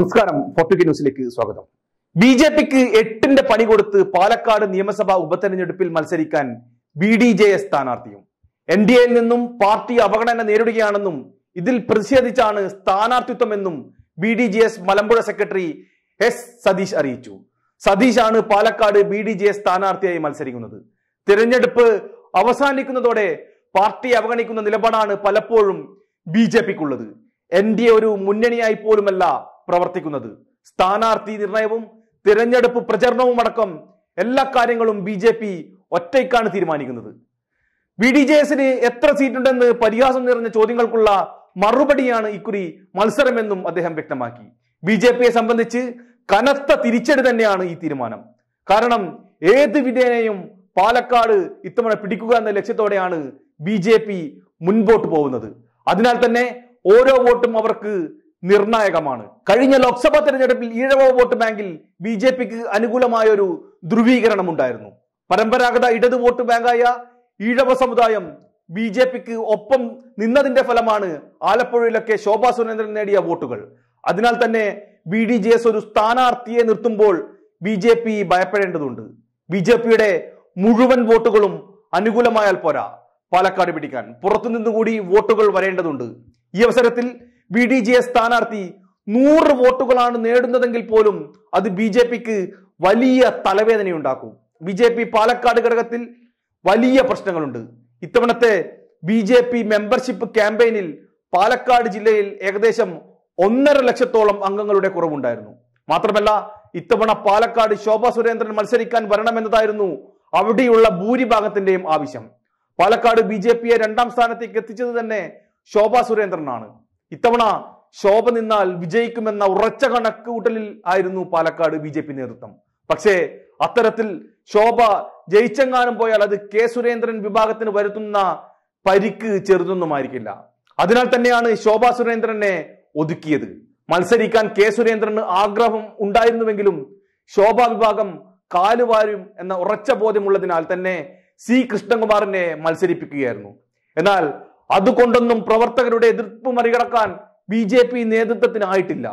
നമസ്കാരം പോർട്ടുഗൽ ന്യൂസിലേക്ക് സ്വാഗതം ബി ജെ പിക്ക് എട്ടിന്റെ പണി കൊടുത്ത് പാലക്കാട് നിയമസഭാ ഉപതെരഞ്ഞെടുപ്പിൽ മത്സരിക്കാൻ ബി ഡി ജെ എസ് സ്ഥാനാർത്ഥിയും എൻ ഡി എയിൽ നിന്നും പാർട്ടി അവഗണന നേരിടുകയാണെന്നും ഇതിൽ പ്രതിഷേധിച്ചാണ് സ്ഥാനാർത്ഥിത്വമെന്നും B D J S Malampuzha secretary S Satheesh അറിയിച്ചു സതീഷാണ് Palakkad B D J S സ്ഥാനാർത്ഥിയായി മത്സരിക്കുന്നത് തിരഞ്ഞെടുപ്പ് അവസാനിക്കുന്നതോടെ പാർട്ടി അവഗണിക്കുന്ന നിലപാടാണ് പലപ്പോഴും ബി ജെ പിക്കുള്ളത് എൻ ഡി എ ഒരു മുന്നണിയായി പോലുമല്ല പ്രവർത്തിക്കുന്നത് സ്ഥാനാർത്ഥി നിർണയവും തിരഞ്ഞെടുപ്പ് പ്രചരണവും അടക്കം എല്ലാ കാര്യങ്ങളും ബി ജെ പി ഒറ്റയ്ക്കാണ് തീരുമാനിക്കുന്നത് ബി ഡി ജെ എസിന് എത്ര സീറ്റുണ്ടെന്ന് പരിഹാസം നിറഞ്ഞ ചോദ്യങ്ങൾക്കുള്ള മറുപടിയാണ് ഇക്കുറി മത്സരമെന്നും അദ്ദേഹം വ്യക്തമാക്കി ബി ജെ പിയെ സംബന്ധിച്ച് കനത്ത തിരിച്ചടി തന്നെയാണ് ഈ തീരുമാനം കാരണം ഏത് വിധേനയും പാലക്കാട് ഇത്തവണ പിടിക്കുക എന്ന ലക്ഷ്യത്തോടെയാണ് ബി മുൻപോട്ട് പോകുന്നത് അതിനാൽ തന്നെ ഓരോ വോട്ടും അവർക്ക് നിർണായകമാണ് കഴിഞ്ഞ ലോക്സഭാ തെരഞ്ഞെടുപ്പിൽ ഈഴവ വോട്ട് ബാങ്കിൽ ബി ജെ പിക്ക് അനുകൂലമായ ഒരു ധ്രുവീകരണം ഉണ്ടായിരുന്നു പരമ്പരാഗത ഇടത് വോട്ട് ബാങ്കായ ഈഴവ സമുദായം ബി ജെ പിക്ക് ഒപ്പം നിന്നതിന്റെ ഫലമാണ് ആലപ്പുഴയിലൊക്കെ ശോഭാ സുരേന്ദ്രൻ നേടിയ വോട്ടുകൾ അതിനാൽ തന്നെ ബി ഡി ജെ എസ് ഒരു സ്ഥാനാർത്ഥിയെ നിർത്തുമ്പോൾ ബി ജെ പി ഭയപ്പെടേണ്ടതുണ്ട് ബി ജെ പിയുടെ മുഴുവൻ വോട്ടുകളും അനുകൂലമായാൽ പോരാ പാലക്കാട് പിടിക്കാൻ പുറത്തുനിന്നുകൂടി വോട്ടുകൾ വരേണ്ടതുണ്ട് ഈ അവസരത്തിൽ ബി ഡി ജെ സ്ഥാനാർത്ഥി നൂറ് വോട്ടുകളാണ് നേടുന്നതെങ്കിൽ പോലും അത് ബി ജെ പിക്ക് വലിയ തലവേദനയുണ്ടാക്കും ബി ജെ പി പാലക്കാട് ഘടകത്തിൽ വലിയ പ്രശ്നങ്ങളുണ്ട് ഇത്തവണത്തെ ബി ജെ പി മെമ്പർഷിപ്പ് ക്യാമ്പയിനിൽ പാലക്കാട് ജില്ലയിൽ ഏകദേശം ഒന്നര ലക്ഷത്തോളം അംഗങ്ങളുടെ കുറവുണ്ടായിരുന്നു മാത്രമല്ല ഇത്തവണ പാലക്കാട് ശോഭ സുരേന്ദ്രൻ മത്സരിക്കാൻ വരണമെന്നതായിരുന്നു അവിടെയുള്ള ഭൂരിഭാഗത്തിന്റെയും ആവശ്യം പാലക്കാട് ബി ജെ പിയെ രണ്ടാം സ്ഥാനത്തേക്ക് എത്തിച്ചത് തന്നെ ശോഭ സുരേന്ദ്രനാണ് ഇത്തവണ ശോഭ നിന്നാൽ വിജയിക്കുമെന്ന ഉറച്ച കണക്കൂട്ടലിൽ ആയിരുന്നു പാലക്കാട് ബി ജെ പി നേതൃത്വം പക്ഷേ അത്തരത്തിൽ ശോഭ ജയിച്ചെങ്ങാനും പോയാൽ അത് കെ സുരേന്ദ്രൻ വിഭാഗത്തിന് വരുത്തുന്ന പരിക്ക് ചെറുതൊന്നുമായിരിക്കില്ല അതിനാൽ തന്നെയാണ് ശോഭ സുരേന്ദ്രനെ ഒതുക്കിയത് മത്സരിക്കാൻ കെ സുരേന്ദ്രന് ആഗ്രഹം ഉണ്ടായിരുന്നുവെങ്കിലും ശോഭ വിഭാഗം കാലുവാരും എന്ന ഉറച്ച ബോധ്യമുള്ളതിനാൽ തന്നെ സി കൃഷ്ണകുമാറിനെ മത്സരിപ്പിക്കുകയായിരുന്നു എന്നാൽ അതുകൊണ്ടൊന്നും പ്രവർത്തകരുടെ എതിർപ്പ് മറികടക്കാൻ ബി ജെ പി നേതൃത്വത്തിനായിട്ടില്ല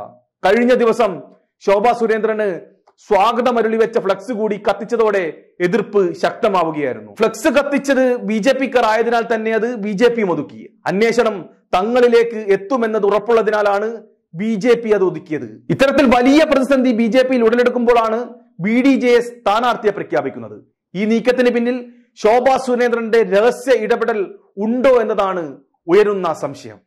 കഴിഞ്ഞ ദിവസം ശോഭാ സുരേന്ദ്രന് സ്വാഗതം വെച്ച ഫ്ലക്സ് കൂടി കത്തിച്ചതോടെ എതിർപ്പ് ശക്തമാവുകയായിരുന്നു ഫ്ലക്സ് കത്തിച്ചത് ബി ജെ പിക്കാർ ആയതിനാൽ തന്നെ അത് ബി ജെ പി ഒതുക്കി അന്വേഷണം തങ്ങളിലേക്ക് എത്തുമെന്നത് ഉറപ്പുള്ളതിനാലാണ് ബി ജെ പി അത് ഒതുക്കിയത് ഇത്തരത്തിൽ വലിയ പ്രതിസന്ധി ബി ജെ പിയിൽ ഉടലെടുക്കുമ്പോഴാണ് ബി ഡി ജെ എസ് സ്ഥാനാർത്ഥിയെ പ്രഖ്യാപിക്കുന്നത് ഈ നീക്കത്തിന് പിന്നിൽ ശോഭാ സുരേന്ദ്രന്റെ രഹസ്യ ഇടപെടൽ ഉണ്ടോ എന്നതാണ് ഉയരുന്ന സംശയം